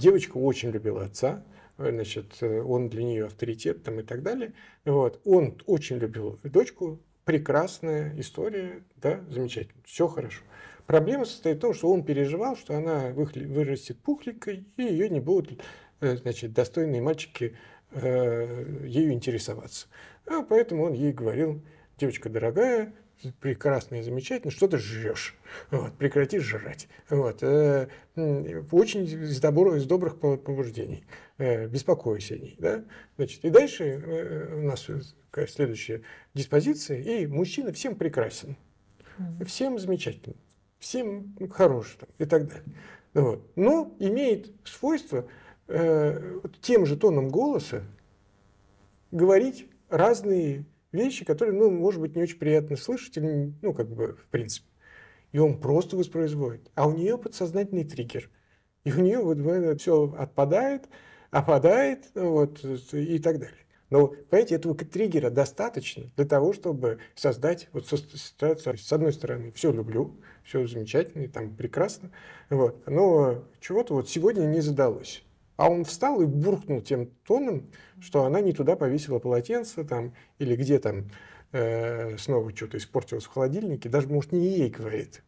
Девочка очень любила отца, э, значит, э, он для нее авторитет там и так далее. Вот. Он очень любил дочку, прекрасная история, да, замечательно, все хорошо. Проблема состоит в том, что он переживал, что она вырастет пухленькой, и ее не будут э, значит, достойные мальчики э, ею интересоваться. А поэтому он ей говорил, девочка дорогая, прекрасно и замечательно, что ты жрешь. Вот, прекрати жрать. Вот, э, очень из, добро, из добрых побуждений. Э, беспокойся о ней. Да? Значит, и дальше э, э у нас э, следующая диспозиция. И мужчина всем прекрасен. Всем замечательно. Всем хорош там, и так далее. Вот. Но имеет свойство э, тем же тоном голоса говорить разные вещи, которые, ну, может быть, не очень приятно слышать, или, ну, как бы, в принципе. И он просто воспроизводит. А у нее подсознательный триггер. И у нее вот, все отпадает, опадает, вот, и так далее. Но, понимаете, этого триггера достаточно для того, чтобы создать вот ситуацию. С одной стороны, все люблю, все замечательно, и там прекрасно, вот, но чего-то вот сегодня не задалось. А он встал и буркнул тем тоном, что она не туда повесила полотенце там, или где там э, снова что-то испортилось в холодильнике. Даже, может, не ей говорит.